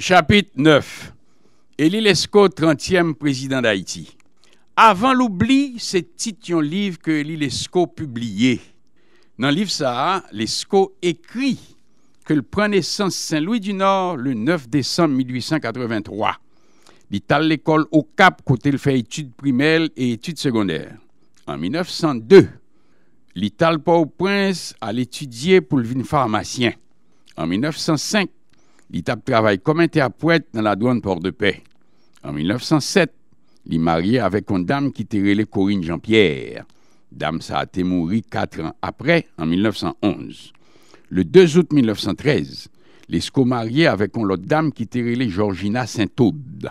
Chapitre 9. Élie Lescaut, 30e président d'Haïti. Avant l'oubli, c'est titre un livre que Élie Lescaut publié. Dans le livre ça, Lescaut écrit que le prend naissance Saint-Louis du Nord le 9 décembre 1883. Il l'école au Cap côté le fait études primaires et études secondaires. En 1902, il port au prince à l'étudier pour le vin pharmacien. En 1905, L'étape travaille travail comme interprète dans la douane Port-de-Paix. En 1907, il est marié avec une dame qui tirait les Corinne Jean-Pierre. Dame ça a été quatre ans après, en 1911. Le 2 août 1913, l'ESCO marié avec une autre dame qui tirait les Georgina Saint-Aude.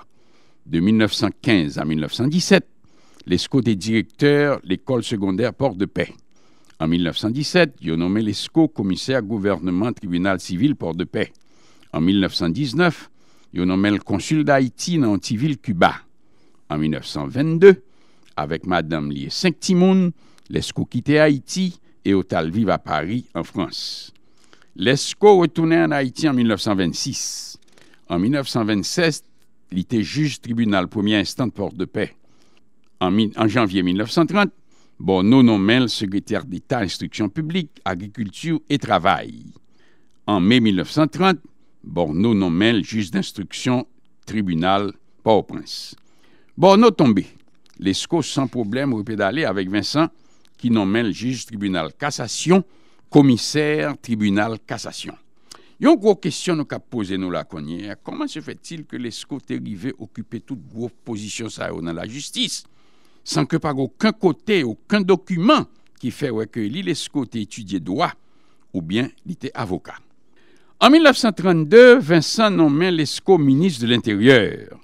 De 1915 à 1917, l'ESCO est directeur l'école secondaire Port-de-Paix. En 1917, il a nommé Lesco commissaire gouvernement tribunal civil Port-de-Paix. En 1919, yo le consul d'Haïti dans Antiville, Cuba. En 1922, avec Madame Lié Saint-Timoun, l'ESCO quittait Haïti et au vive à Paris, en France. L'ESCO retournait en Haïti en 1926. En 1926, il était juge tribunal premier instant de porte de paix En, janvier 1930, Bono nommait le secrétaire d'État instruction publique, agriculture et travail. En mai 1930, Borno nommait le juge d'instruction tribunal Port-au-Prince. Borno tombé. l'esco sans problème repédalé avec Vincent qui nomme le juge tribunal cassation, commissaire tribunal cassation. Il y a une question nous cap poser nous la connière. Comment se fait-il que l'esco est arrivé occuper toute grosse position ça dans la justice sans que par aucun côté, aucun document qui fait recueillir que LESCO étudié droit ou bien il était avocat. En 1932, Vincent nommait Lescaut ministre de l'Intérieur.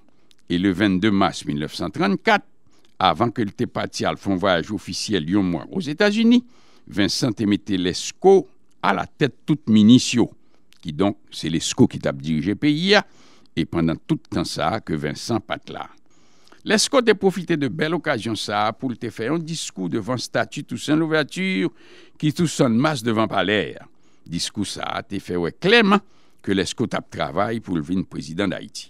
Et le 22 mars 1934, avant qu'il le parti à fond voyage officiel Lyon-Mois aux États-Unis, Vincent émettait Lescaut à la tête toute Minicio, qui donc, c'est Lescaut qui t'a dirigé pays, hein? et pendant tout temps ça que Vincent là. Lescaut a profité de belle occasion ça pour te faire un discours devant statue Toussaint l'ouverture qui sonne masse devant palais. Hein. Disko sa te fewe kleman ke leskot ap travay pou lvin prezidant d'Haïti.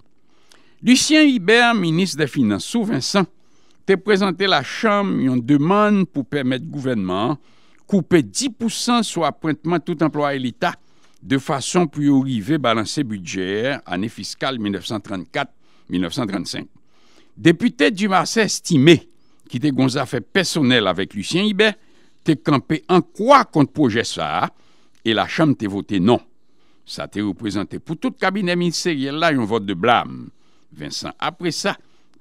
Lucien Ibert, minis de finanso Vincent, te prezante la chanm yon deman pou permette gouvenman koupe 10% sou aprentman tout emploi elita de fason pou yo rive balanse budje ane fiskal 1934-1935. Depute du Marseille stime ki te gonza fe personel avek Lucien Ibert, te kampe an kwa kont proje sa ap e la chanm te vote nan. Sa te represente pou tout kabine eminise, ye la yon vote de blam. Vincent apre sa,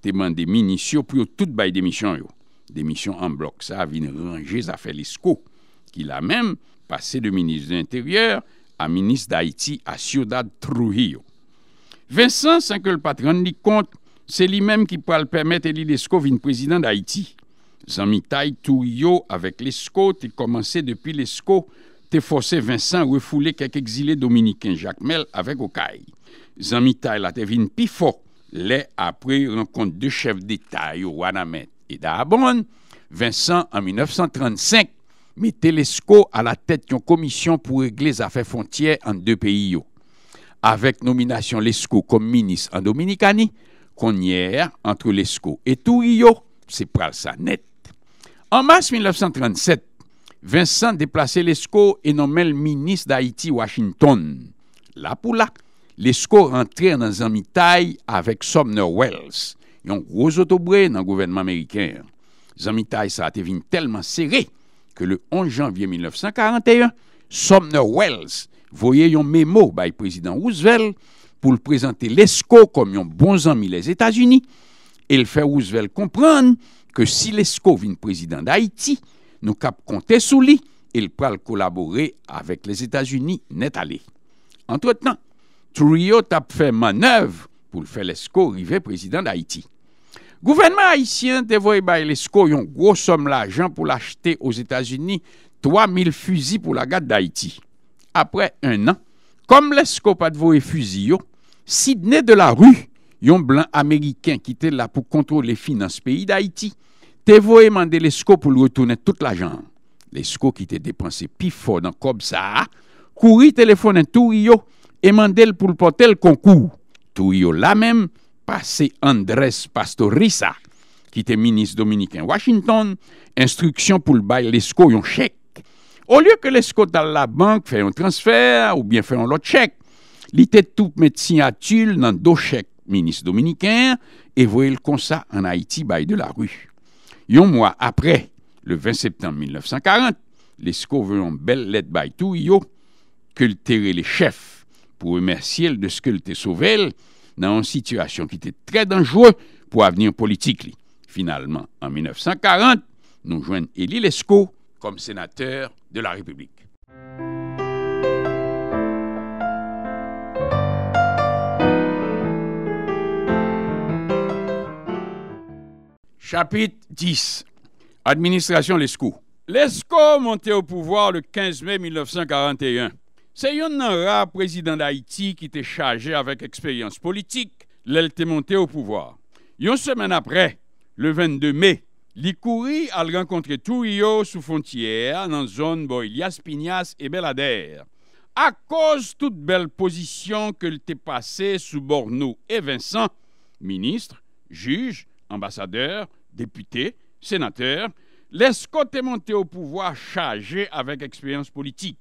te mande minisio pou yo tout baye demisyon yo. Demisyon an blok sa, vin ranger zafel esko, ki la menm pase de minisio interior a minis d'Haïti asiodad trouhiyo. Vincent, san ke l patran li kont, se li menm ki pral permette elil esko vin prezident d'Haïti. Zan mi tay tou yo avèk l'esko te komanse depi l'esko forcé Vincent refouler quelques exilés dominicains Jacques Mel avec Okaï. Zamita la te vin pi les après rencontre de chefs d'État Wanamet et d'Abon. Vincent en 1935 mettait l'ESCO à la tête d'une commission pour régler les affaires frontières en deux pays. Avec nomination l'ESCO comme ministre en Dominicanie, ait entre l'ESCO et Tourillo, c'est pral ça net. En mars 1937, Vincent déplaçait l'ESCO et nommé le ministre d'Haïti Washington. Là pour là, l'ESCO rentrait dans un avec Sumner Wells, un gros autobré dans le gouvernement américain. Zamitaï ça a été tellement serré que le 11 janvier 1941, Sumner Wells voyait un mémo par le président Roosevelt pour présenter l'ESCO comme un bon ami des États-Unis et le faire Roosevelt comprendre que si l'ESCO vient président d'Haïti, Nou kap kontè sou li, el pral kolaborè avèk les Etats-Unis net alè. Antre tan, Trouillot ap fè manèv pou l'fè Lescaux rive prezident d'Haïti. Gouvernement haïtien te voye baye Lescaux yon gros som l'ajan pou l'achete os Etats-Unis 3000 fuzi pou la gade d'Haïti. Apre un an, kom Lescaux pat voye fuzi yo, Sidney de la rue, yon blan amérikèn ki te la pou kontrole finance peyi d'Haïti, Te voye mande lesko pour retourner toute tout l'argent. qui Lesko dépensé te depanse pi fo nan kob sa, kouri et et et e mande le pou là même konkou. Touriyo la même, pase Andres Pastorisa qui te minis Washington, instruction pour bail, l'esco lesko yon chèque. Au lieu que l'esco dans la banque fait un transfert ou bien fait un lot chèque, lit te tout met signatul dans deux chèques, ministre dominicain, et le le konsa en Haïti, bail de la rue. Yon mois après, le 20 septembre 1940, les veut ont belle lettre by tout yo, cultérer les chefs pour remercier de ce que sauvé dans une situation qui était très dangereuse pour l'avenir politique. Finalement, en 1940, nous joignons Élie Lescaut comme sénateur de la République. Chapitre 10. Administration l'ESCO. L'ESCO monté au pouvoir le 15 mai 1941. C'est un président d'Haïti qui était chargé avec expérience politique. L'elle était monté au pouvoir. Une semaine après, le 22 mai, L'Ikouri a rencontré Tourio sous frontière dans la zone Boilias, Pignas et Belader. À cause toute belle position que était passée sous Borno et Vincent, ministre, juge, ambassadeur, députés, sénateurs, l'Escot est monté au pouvoir chargé avec expérience politique.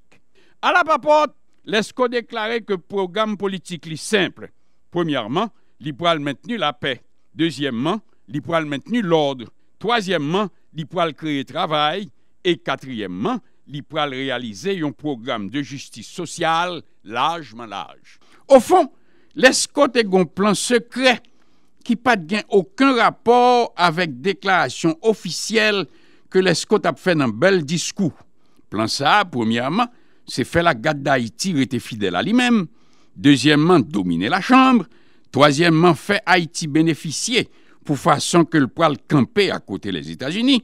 À la papote, Scott déclarait que le programme politique est simple. Premièrement, il maintenu maintenir la paix. Deuxièmement, il maintenu maintenir l'ordre. Troisièmement, il pourra créer travail. Et quatrièmement, il pourra réaliser un programme de justice sociale largement large. Au fond, l'Escot est un plan secret qui pas rapport aucun rapport avec déclaration officielle que que a fait fait un bel discours. Plan ça, premièrement, c'est faire la garde d'Haïti était fidèle à lui-même. Deuxièmement, dominer la chambre, Troisièmement, faire Haïti bénéficier pour façon que le poil camper à côté des états unis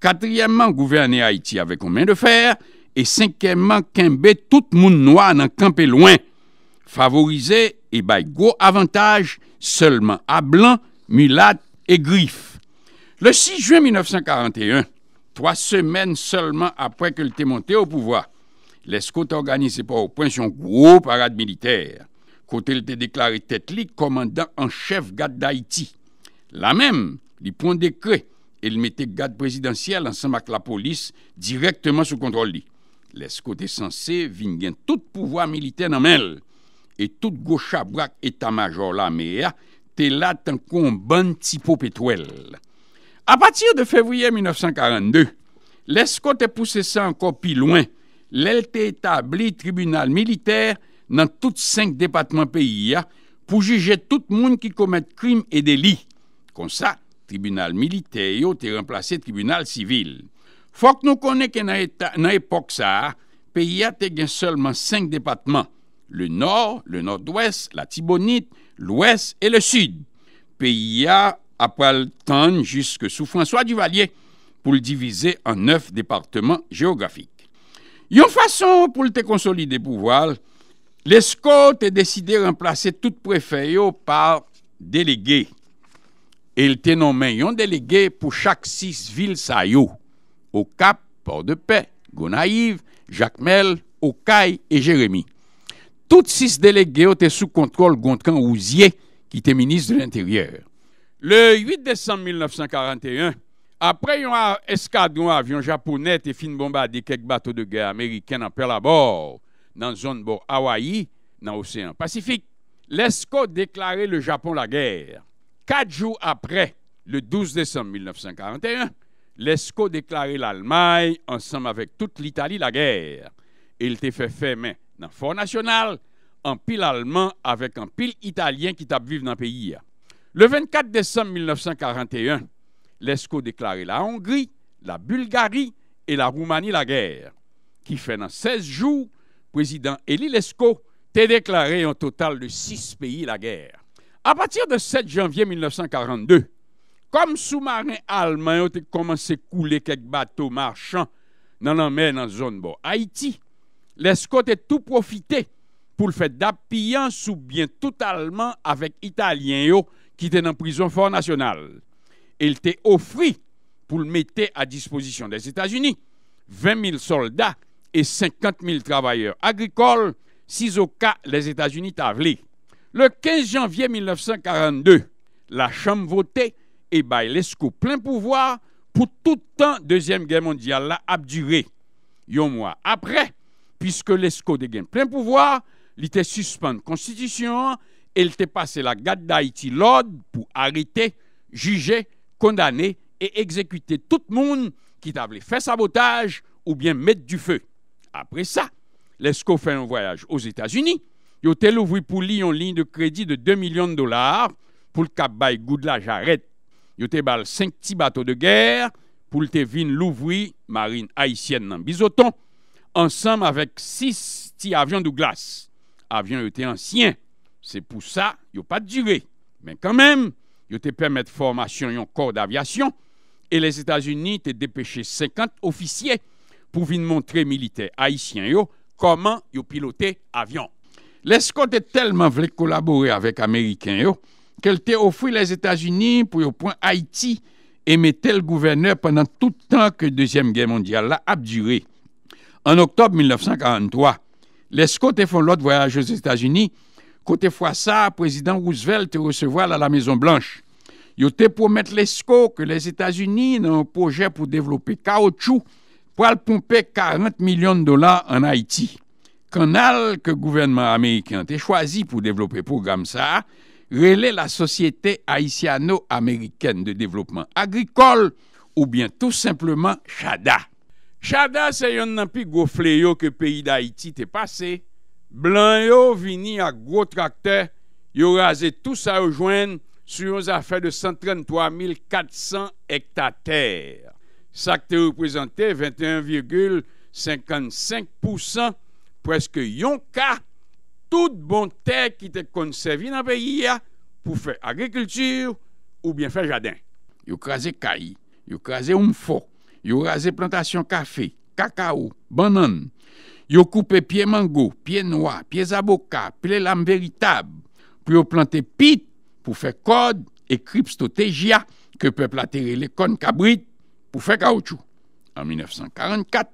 Quatrièmement, gouverner Haïti avec une main de fer, et qu'un toute tout noir dans le campé loin favorisé et bail gros avantage seulement à blanc, mulat et griffe. Le 6 juin 1941, trois semaines seulement après qu'il était monté au pouvoir, l'escote organisé par au point son gros parade militaire, côté il était déclaré tête commandant en chef garde d'Haïti. la même, il prend décret et il mettait garde présidentielle ensemble avec la police directement sous contrôle. L'escot est censé venir tout pouvoir militaire dans et tout gochabrak etamajor la mea, te la tan kon ban tipo petwel. A patir de fevriye 1942, lesko te pousse sa ankon pi loin, lel te etabli tribunal militer nan tout 5 depatman peyi ya pou juje tout moun ki komet krim e deli. Konsa, tribunal militer yo te remplase tribunal sivil. Fok nou kone ke nan epok sa, peyi ya te gen solman 5 depatman le nord, le nord-ouest, la Tibonite, l'ouest et le sud. Pays a après le temps jusque sous François Duvalier pour le diviser en neuf départements géographiques. Une façon pour le consolider pouvoir, l'ESCO a décidé de remplacer tout préfet par délégué. Et il a nommé un délégué pour chaque six villes saillot, au Cap, Port-de-Paix, Gonaïve, Jacmel, Okaï et Jérémie. Toutes six délégués étaient sous contrôle Gontran Ouzier, qui était ministre de l'Intérieur. Le 8 décembre 1941, après un escadron avion japonais et fin bombardé quelques bateaux de guerre américains en Pearl Harbor, dans la zone bord Hawaï, dans l'océan Pacifique, l'ESCO déclarait le Japon la guerre. Quatre jours après, le 12 décembre 1941, l'ESCO déclarait l'Allemagne, ensemble avec toute l'Italie, la guerre. il était fait mais nan fort national, un pile allemand avec un pile italien qui tape vivre dans le pays. Hein. Le 24 décembre 1941, l'ESCO déclarait la Hongrie, la Bulgarie et la Roumanie la guerre, qui fait dans 16 jours, président Elie Lesco a déclaré un total de 6 pays la guerre. À partir de 7 janvier 1942, comme sous-marin allemand ont commencé à couler quelques bateaux marchands dans la mer dans la zone Haïti, L'escote est tout profité pour le fait d'appuyer sous bien totalement avec italien qui était en prison fort national. Il t'est offert pour le mettre à disposition des États-Unis 20 000 soldats et 50 000 travailleurs agricoles, si au cas les États-Unis t'avaient. Le 15 janvier 1942, la Chambre votée et l'ESCO plein pouvoir pour tout temps Deuxième Guerre mondiale duré. Un mois après, puisque l'ESCO a plein pouvoir, il était suspendu constitution et il était passé la garde d'Haïti l'ordre pour arrêter, juger, condamner et exécuter tout le monde qui avait fait sabotage ou bien mettre du feu. Après ça, l'ESCO fait un voyage aux États-Unis. Il a ouvert pour lui une ligne de crédit de 2 millions de dollars pour le cap bail Goudla Jarret. Il a 5 petits bateaux de guerre pour le tevin l'ouvrir marine haïtienne dans Bisoton ensemble avec six petits avions Douglas. avions étaient anciens, c'est pour ça il n'ont pas de Mais quand même, ils ont permis de formation un corps d'aviation et les États-Unis ont dépêché 50 officiers pour venir montrer militaires haïtiens comment ils pilotaient avion. L'escorte est tellement voulu collaborer avec Américains qu'elle t'a offert les États-Unis pour au point Haïti et mettre le gouverneur pendant tout le temps que la Deuxième Guerre mondiale a duré. En octobre 1943, l'ESCO te fait l'autre voyage aux États-Unis. Côté fois ça, président Roosevelt recevoir à la Maison-Blanche. Il te promet les que les États-Unis ont un projet pour développer caoutchouc pour pomper 40 millions de dollars en Haïti. Canal que le gouvernement américain a choisi pour développer le programme ça, relais la Société haïtiano-américaine de développement agricole ou bien tout simplement CHADA. Chada se yon nan pi que yo ke pays d'Haïti te pase, blan yo vini ak gwo tracteur, yo rasé tout ça yo sur sur yon de 133 400 hectares. Ça te représenté 21,55% Presque yon ka tout bon ter qui te dans dans le ya pou faire agriculture ou bien fè jaden. Yo kraze kayi, yo un oumfok. yo rase plantasyon kafe, kakao, banan, yo koupe pie mango, pie noa, pie zaboka, pile lam veritab, pou yo plante pit pou fe kod e kripstotejia ke pe platere le kon kabrit pou fe kaoutchou. An 1944,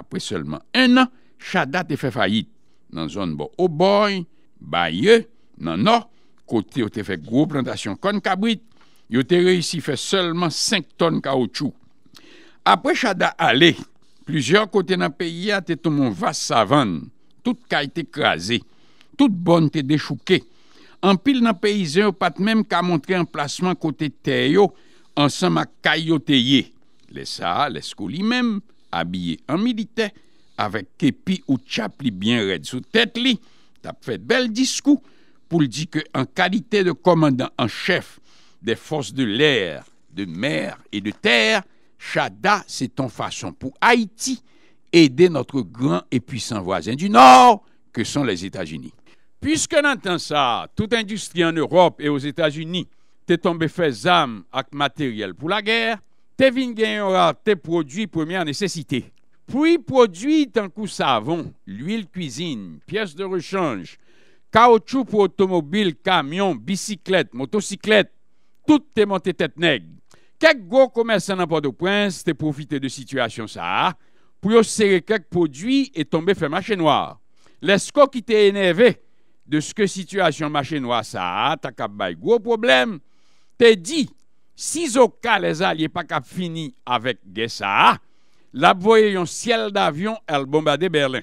apre selman en an, Chada te fe fayit nan zon bo Oboi, Baye, nan an, kote yo te fe gro plantasyon kon kabrit, yo te reisi fe selman 5 ton kaoutchou Après Chada Alé, plusieurs côtés dans le pays étaient mon vaste savane, toutes été écrasées, toutes bonnes et déchouquées. En pile, dans le pas de même qu'à montrer un placement côté Théio, ensemble à Les Sahas, les Skoulis même, habillés en militaire avec Képi ou chapli bien raide sur sous tête, ils fait un bel discours pour dire en qualité de commandant en chef des forces de l'air, de mer et de terre, Chada, c'est ton façon pour Haïti aider notre grand et puissant voisin du Nord, que sont les États-Unis. Puisque dans ça, toute industrie en Europe et aux États-Unis t'est tombé fait âme avec matériel pour la guerre, t'es venu gagner tes produits première nécessité. Puis produit en coup savon, l'huile cuisine, pièces de rechange, caoutchouc pour automobile, camion, bicyclette, motocyclette, tout est monté tête nègre. Quelques gros commerçants dans Port-au-Prince ont profité de situation ça pour serrer quelques produits et tomber fait marché noir. L'esco qui étaient énervé de ce que situation marché noire ça a, t'as gros problème, t'es dit, si cas les alliés pas cap fini avec ça, la ciel d'avion, elle bombardé Berlin.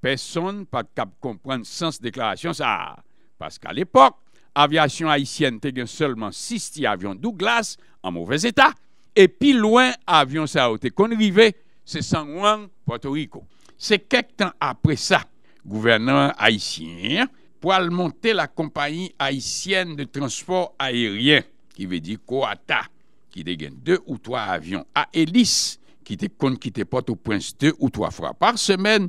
Personne pas cap comprendre sens déclaration ça. Parce qu'à l'époque, aviation haïtienne te seulement 6 avions Douglas en mauvais état et puis loin avions ça a été conrivé c'est San Juan Puerto Rico. C'est quelques temps après ça, gouvernement haïtien pour monter la compagnie haïtienne de transport aérien qui veut dire Coata qui dégaine deux ou trois avions à hélice qui te compte qui te porte au prince deux ou trois fois par semaine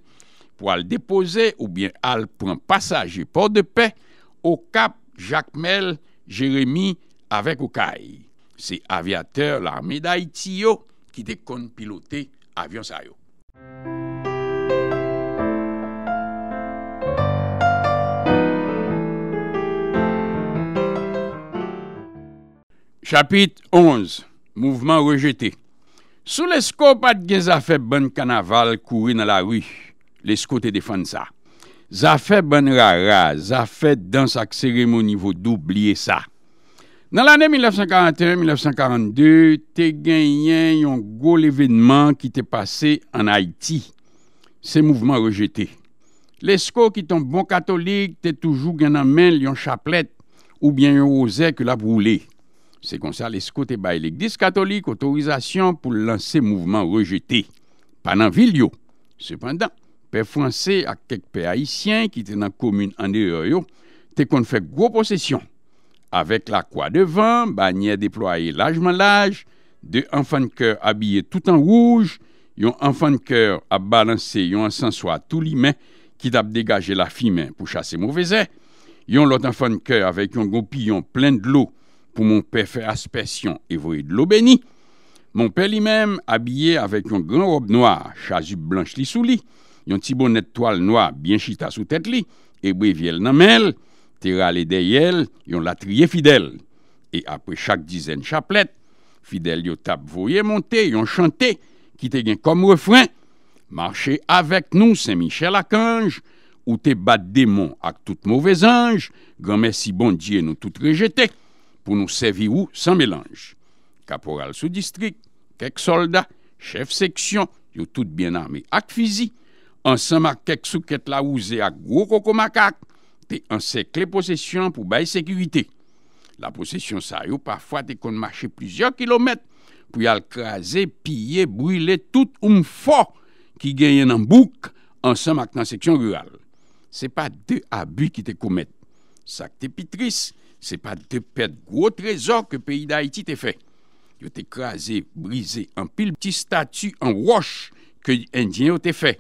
pour le déposer ou bien al prendre passager port de paix au cap Jacques Mel, Jérémy, avèk ou Kay, se aviateur l'armé d'Haïti yo ki de kon pilotè avyon sa yo. Chapit 11 Mouvement rejeté Sou l'esko pat gèza fè bèn kanaval kouri nan la wè, l'esko te defan sa. fait bon rara, fait dans sa cérémonie vous d'oublier ça. Dans l'année 1941-1942, y un gros événement qui t'est passé en Haïti. C'est mouvement rejeté. L'esco qui qui un bon catholique toujours toujours un en men un chapelet ou bien un rosaire que la ça C'est ça les l'Esco l'église l'Église pour lancer pour lancer rejeté. mouvement rejeté. Pendant ville, cependant des français à quelques pères haïtiens qui étaient dans la commune en éreur qu'on fait gros procession avec la croix devant bannière déployée largement l'âge de enfants de cœur habillés tout en rouge Un enfant de cœur à balancer yon encensoir tout limet qui d'ab dégager la fille pour chasser mauvais air ont l'autre enfant de cœur avec un goupillon plein de l'eau pour mon père faire aspersion et vouer de l'eau bénie mon père lui-même habillé avec une grand robe noire charrue blanche li yon ti bon net toal noa, byen chita sou tet li, e breviel nanmel, te rale deyel, yon la triye fidel. E apre chak dizen chaplet, fidel yo tap voye monte, yon chante, ki te gen kom refren, Marche avek nou, sen Michel Akanj, ou te bat demon ak tout mouvezanj, gran mesi bondye nou tout rejetek, pou nou sevi ou san melanj. Kaporal sou distrik, kek solda, chef seksyon, yo tout bien ame ak fizi, Ansem ak kek sou ket la ouze ak gwo koko makak, te ansek le posesyon pou baye sekirite. La posesyon sa yo pafwa te kon mache plusieurs kilometre pou yal kraze, pye, brule tout un fo ki genyen an bouk ansem ak nan seksyon rural. Se pa de abu ki te komet, sa te pitris, se pa de pet gwo trezor ke peyi da iti te fe. Yo te kraze, brize, an pil ti statu an wosh ke indyen yo te fe.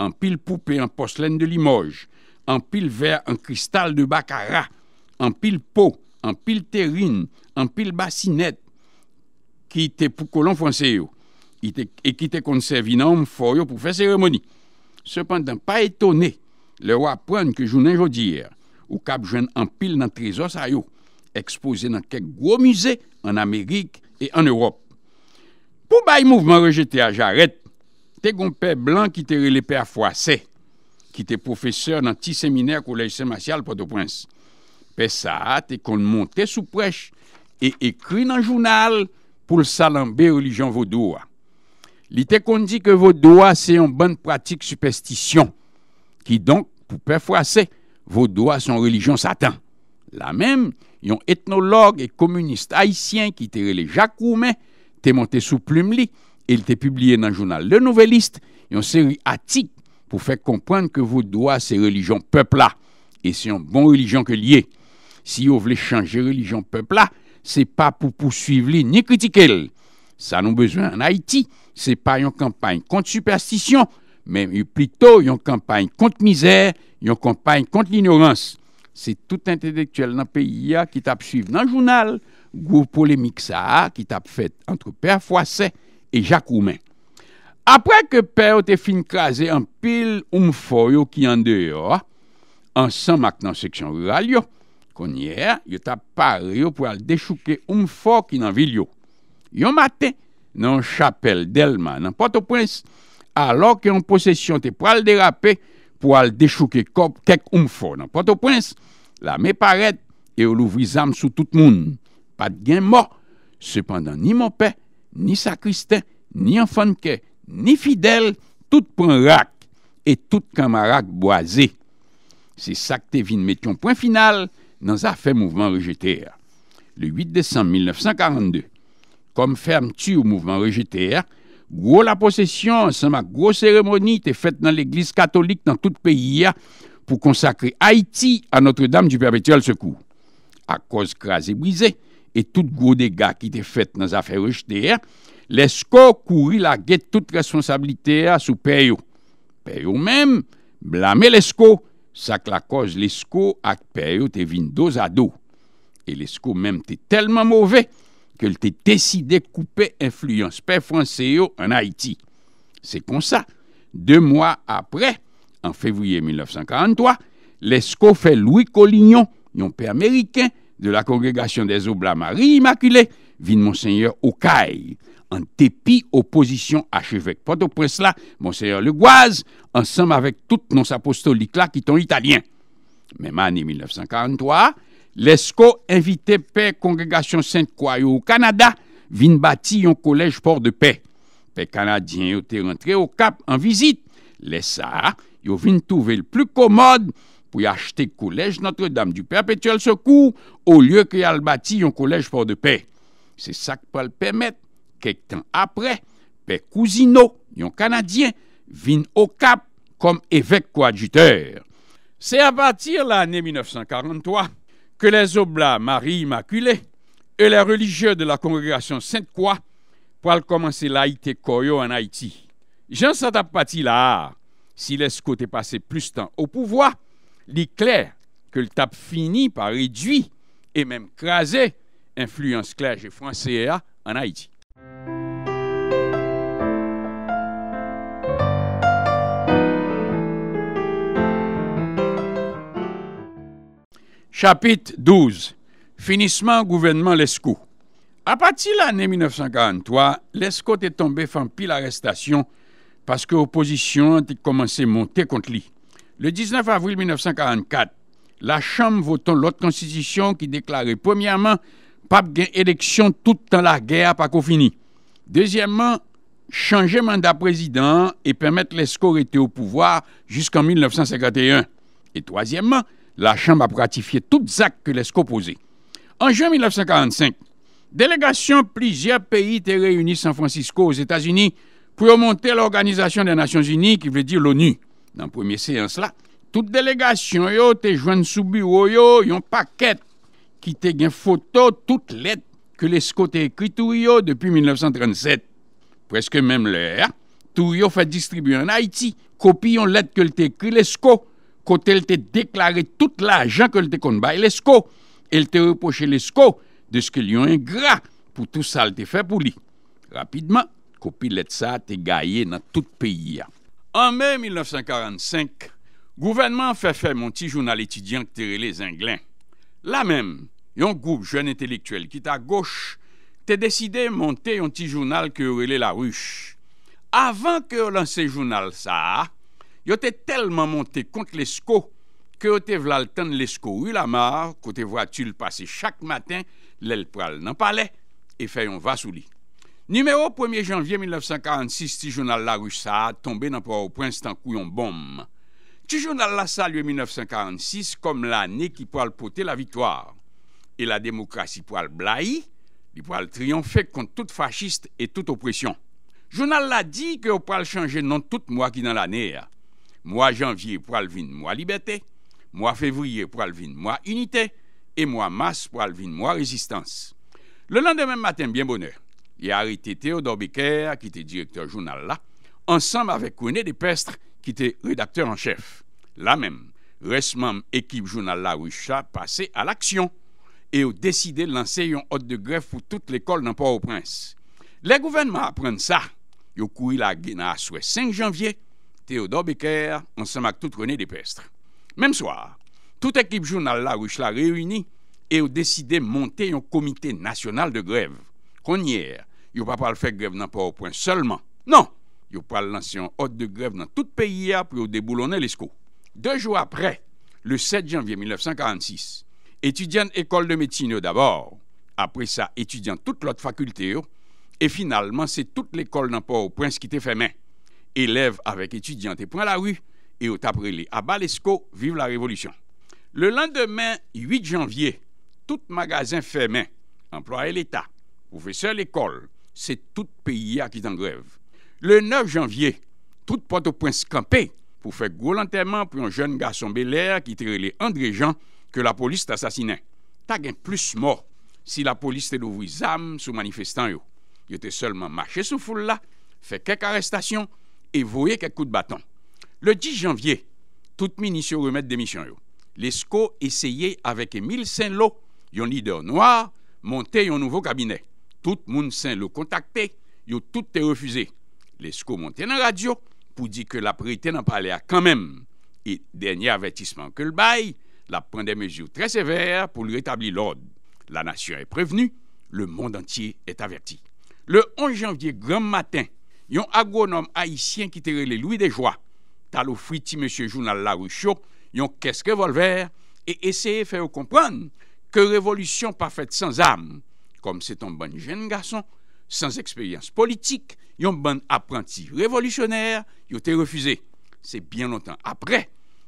en pile poupée en porcelaine de Limoges, en pile verre en cristal de Baccarat, en pile pot, en pile terrine, en pile bassinette, qui était pour colon français, et qui était conservé un pour faire cérémonie. Cependant, pas étonné, le roi apprend que dit jodhier ou cap jeune en pile dans trésor exposé dans quelques gros musées en Amérique et en Europe. Pour bail mouvement rejeté à te gon pè blan ki te rele pè a fwase, ki te profeseur nan ti seminer kolej semasyal Port-au-Prince. Pe sa, te kon monte sou prech e ekri nan journal pou salamber salambe religion vodoua. Li qu'on kon di ke vodoua se yon ban pratik superstisyon, ki donk pou fwa fwase, vodoua son religion satan. La même yon ethnologue ethnologue et communiste haïtien qui te rele Jacques Roumain, te monte sou plume li, il était publié dans le journal Le Nouvelliste, une série attique pour faire comprendre que vos droits, ces religion peuple-là. Et c'est une bonne religion que lié. Si vous voulez changer religion peuple-là, c'est pas pour poursuivre ni critiquer. Ça nous besoin en Haïti. C'est pas une campagne contre superstition, mais plutôt une campagne contre misère, une campagne contre l'ignorance. C'est tout intellectuel dans le pays hein, qui tape suivre dans le journal, Groupe polémique ça, qui tape fait entre Père Foisset E jacoumen, apre ke pe ou te fin klaze an pil oum fo yo ki yande yo, an san mak nan seksyon ral yo, konye, yo ta par yo pou al dechouke oum fo ki nan vil yo. Yo mate, nan chapel delman nan poto prins, alor ke an posesyon te pou al derape pou al dechouke kop tek oum fo nan poto prins, la me paret, e yo lou vizam sou tout moun, pat gen mò, sepandan ni mò pe, ni sacristain, ni enfant de ni fidèle, tout point rac et tout camarade boisé. C'est ça que Tévin mettait un point final dans l'affaire mouvement rejeté. Le 8 décembre 1942, comme fermeture au mouvement rejeté, gros la possession, c'est ma grosse cérémonie était faite dans l'église catholique dans tout le pays pour consacrer Haïti à Notre-Dame du Perpétuel Secours. À cause crasse et brisée, et tout gwo dega ki te fète nan zafè rejte ya, l'esko kouri la gè tout responsabilité ya sou peyo. Peyo mèm, blame l'esko, sak la koz l'esko ak peyo te vin dozado. E l'esko mèm te telman mouvè, ke l te teside koupe influence pey franseyo an Haiti. Se konsa, de mwa apre, an fevriye 1943, l'esko fè Louis Collignon, yon pey amerikèn, de la congrégation des Oblats Marie Immaculée, vint Monseigneur Okaï. En dépit opposition archevêque Port-au-Prince là, Monseigneur Legoise, ensemble avec tous nos apostoliques là qui sont italiens. Même année 1943, l'ESCO invité Père Congrégation Sainte-Croix au Canada, vint bâtir un collège port de paix. Père canadien été rentré au Cap en visite. Les ça, ils vint trouver le plus commode pour y acheter collège Notre-Dame du Perpétuel Secours au lieu qu'il a bâti un collège Port de Paix. C'est ça qui peut le permettre. quelques temps après, Père Cousino, un Canadien, vint au Cap comme évêque coadjuteur. C'est à partir de l'année 1943 que les Oblats Marie Immaculée et les religieux de la congrégation Sainte-Croix pour commencer l'Haïti Koyo en Haïti. Jean pati là, si les côté passé plus de temps au pouvoir, L'éclair clair que le tap finit par réduire et même craser influence clergé française en en Haïti. Chapitre 12. Finissement gouvernement Lescaut. À partir de l'année 1943, l'ESCO est tombé en pile arrestation parce que l'opposition a commencé à monter contre lui. Le 19 avril 1944, la Chambre votant l'autre constitution qui déclarait premièrement, pas élection tout dans la guerre pas qu'au fini. Deuxièmement, changer mandat président et permettre rester au pouvoir jusqu'en 1951. Et troisièmement, la Chambre a ratifié toutes actes que l'ESCO posait. En juin 1945, délégation plusieurs pays étaient réunis San Francisco aux États-Unis pour remonter l'Organisation des Nations Unies, qui veut dire l'ONU. Nan premye seans la, tout delegasyon yo te jwenn sou bureau yo yon paket ki te gen foto tout let ke l'esko te ekri tou yo depi 1937. Preske menm le a, tou yo fè distribu an Haiti, kopi yon let ke l te ekri l'esko, kote l te deklare tout la ajan ke l te konbay l'esko, el te repoche l'esko de skèl yon ingra pou tout sa l te fè pou li. Rapidman, kopi let sa te gaye nan tout peyi a. An mè 1945, gouvenman fè fè moun ti jounal etidyan k te rele zinglen. La mèm, yon goub joun entelektuel kit a gauche, te deside monte yon ti jounal ke rele la ruche. Avan ke lanse jounal sa, yo te telman monte kont lesko, ke yo te vlal ten lesko rou la mar, kote vwa tül pase chak maten, lèl pral nan pale, e fè yon vasouli. Numéro 1er janvier 1946 ti journal La russa a tombé nan pou ou prince, tan kou yon bom. Ti la salue 1946 comme l'année qui pourra le porter la victoire, et la démocratie pourra le blai, il pou triompher triompher contre tout fasciste et toute oppression. Journal la dit que pourra pou changer non tout mois qui nan l'année Mois janvier janvye le vin liberté, Mois février pourra le vin moi unité, Et moi, mars pourra le vin moi résistance. Le lendemain matin, bien bonheur. Y a rite Teodor Becker ki te direktor jounal la, ansam avek Rene Depestre ki te redakteur an chef. La men, resman ekip jounal la ruche la pase al aksyon e ou deside lanse yon hot de gref pou tout l'ekol nan pa ou prins. Le gouvenman apren sa, yo kou il a gena aswe 5 janvye, Teodor Becker ansam ak tout Rene Depestre. Mem swa, tout ekip jounal la ruche la reuni e ou deside monte yon komite nasyonal de gref. Kon nyer, yo pa pal fè grève nan Port-au-Prince seulement. Non, yo pas lancer yon de grève dans tout pays pays pou yo déboulonner l'esco. Deux jours après, le 7 janvier 1946, étudiante école de médecine d'abord, après ça étudiante toute l'autre faculté, et finalement c'est toute l'école dans Port-au-Prince qui était fait main. Élève avec étudiants, et prennent la rue et au les à l'esco. vive la révolution. Le lendemain 8 janvier, tout magasin fait main, employé l'État, professeur l'école, c'est tout pays qui est en grève. Le 9 janvier, toute porte au prince campé pour faire gros l'enterrement pour un jeune garçon Bel Air qui les André Jean que la police t'assassinait. T'as gagné plus mort si la police t'est ouvert les âmes sous manifestants. Il était seulement marché sous foule là, fait quelques arrestations et voyez quelques coups de bâton. Le 10 janvier, tout ministre remet démission. Les L'ESCO essayé avec Émile Saint-Lô, un leader noir, monter un nouveau cabinet. Tout moun sen lou kontakte, yo tout te refuse. Lesko monten nan radyo pou di ke la prerite nan pale a kanmem. E denye avetisman ke l'bay, la pren de mezyou tre sever pou l'retabli l'od. La nasyon e prevenu, le moun dantye et aveti. Le 11 janvye gran matin, yon agonom haisyen ki terele loui de jwa. Talou friti monsie jounal la rucho, yon kes revolver, e eseye fe ou kompran ke revolusyon pa fet sans ame. kom se ton ban jen gason sans eksperyans politik yon ban aprenti revolutyoner yo te refuze. Se bien lontan apre,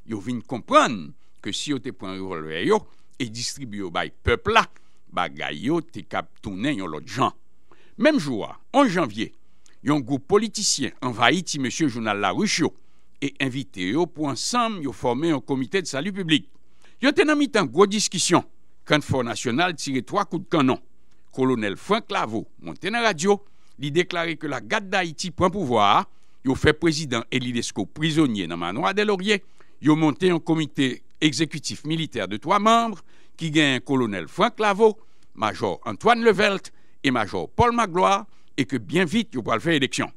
yo vin kompran ke si yo te pran revolver yo e distribu yo bay peplak bagay yo te kap tounen yon lot jan. Mem joua, 11 janvye, yon goup politisyen envayi ti monsie journal la ruch yo e invite yo pou ansam yo forme yon komite de salu publik. Yo ten an mitan gwo diskisyon kan For National tire 3 kout kanon colonel Frank Laveau, monté la radio, il déclarait que la garde d'Haïti prend pouvoir, il fait président Elidesco prisonnier dans manoir des Lauriers, il monté un comité exécutif militaire de trois membres qui gagne colonel Frank Laveau, major Antoine Levelt et major Paul Magloire et que bien vite, il va faire élection.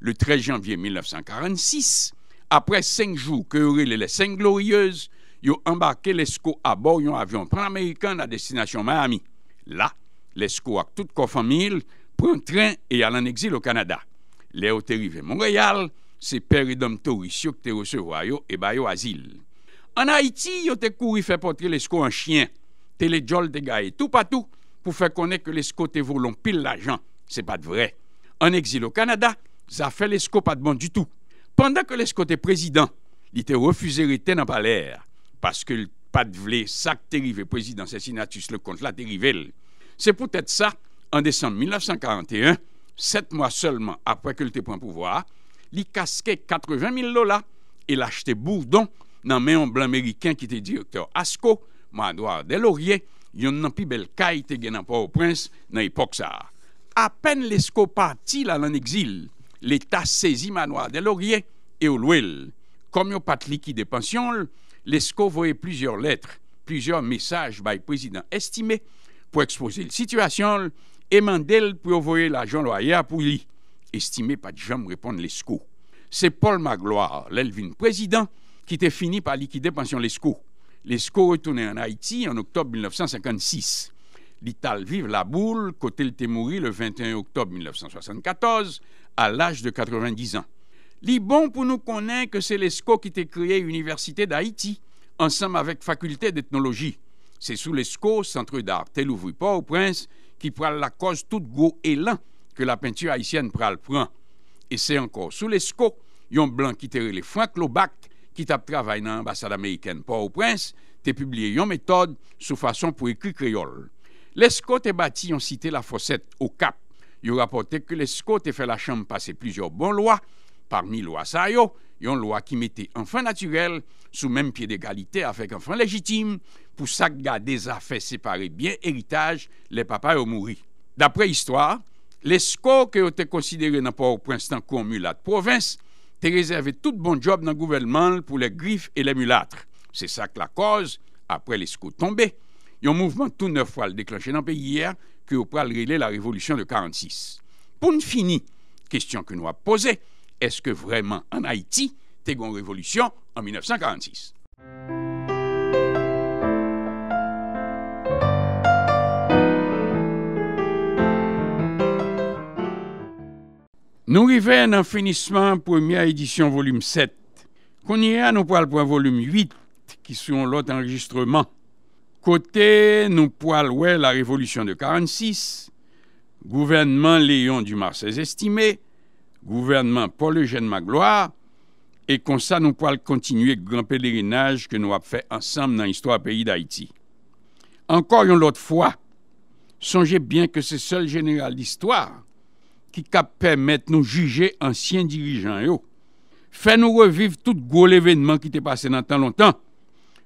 Le 13 janvier 1946, après cinq jours que les cinq glorieuses, ils ont embarqué l'ESCO à bord d'un avion pan-américain à destination Miami. Là, les avec toute leur famille, prend un train et allent en exil au Canada. Les arrives à Montréal, c'est père et dom touristes qui te recevoir et ba yo asile. En Haïti, yo te couru faire porter les Skouak en chien, Tu les jol gars et tout tout, pour faire connaître que les Skouak te volent pile l'argent. C'est pas de vrai. En exil au Canada, ça fait les pas de bon du tout. Pendant que les étaient présidents président, il refusés refusé rester dans parler parce que pas de vle, ça qui président, c'est le compte la t'es c'est peut-être ça, en décembre 1941, sept mois seulement après qu'il était point pouvoir, il casquait 80 000 dollars et l'achetait Bourdon dans main blanc américain qui était directeur ASCO, Manoir Delaurier, il y a plus belle Port-au-Prince dans l'époque ça. À peine l'ESCO partit à en exil, l'État saisit Manoir Delaurier et Louel, Comme il n'y a pas de liquide pension, l'ESCO voyait plusieurs lettres, plusieurs messages par le président estimé pour exposer la situation et Mandel pour envoyer l'agent loyer pour lui. Estimé pas de jamais répondre l'ESCO. C'est Paul Magloire, l'Elvin président, qui était fini par liquider pension l'ESCO. L'ESCO retourné en Haïti en octobre 1956. L'Ital vive la boule, côté le Témouri le 21 octobre 1974, à l'âge de 90 ans. L'ibon pour nous connaît que c'est l'ESCO qui a créé l'Université d'Haïti, ensemble avec Faculté d'ethnologie c'est sous l'esco, centre d'art, tel ou au prince, qui prend la cause tout gros élan que la peinture haïtienne le prend. Et c'est encore sous l'esco, yon blanc qui terre les franc Lobac, qui tape travail dans l'ambassade américaine pas au prince, te publié yon méthode sous façon pour écrire créole. L'escot t'a bâti ont cité la fossette au Cap. ont rapporté que l'esco t'a fait la chambre passer plusieurs bonnes lois, parmi loi y yo yon loi qui mettait fin naturel sous même pied d'égalité avec un enfant légitime, pour garder des affaires séparées, bien héritage, les papa ont mouru. D'après histoire, les qui ke yo te konsidere nan au ou prinstan de province, province, te réservé tout bon job dans gouvernement pour les griffes et les mulâtres. C'est ça que la cause, koz, apre il y tombe, un mouvement tout neuf fois déclenché déclenché le pays hier que yo pral régler la révolution de 46. Poun fini, kestyon ke nou ap pose, eske vreman an Haiti te une révolution en 1946? Nous finissement nan la première édition, volume 7. y a nou point volume 8 qui son l'autre enregistrement, côté, nous pral la révolution de 46, gouvernement Léon du Marseille estimé, gouvernement Paul Eugène Magloire, et nous konsa continuer le grand pèlerinage que nous avons fait ensemble dans l'histoire l'histoire pays d'Haïti. Encore une autre fois. Songez bien que c'est seul général d'histoire qui cap permettre nous juger anciens dirigeants faites nous revivre tout les événement qui était passé dans tant longtemps.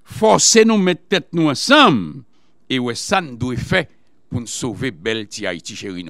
Forcez nous mettre tête nous ensemble et we ça nous doit fait pour nous sauver belle Haïti, chérie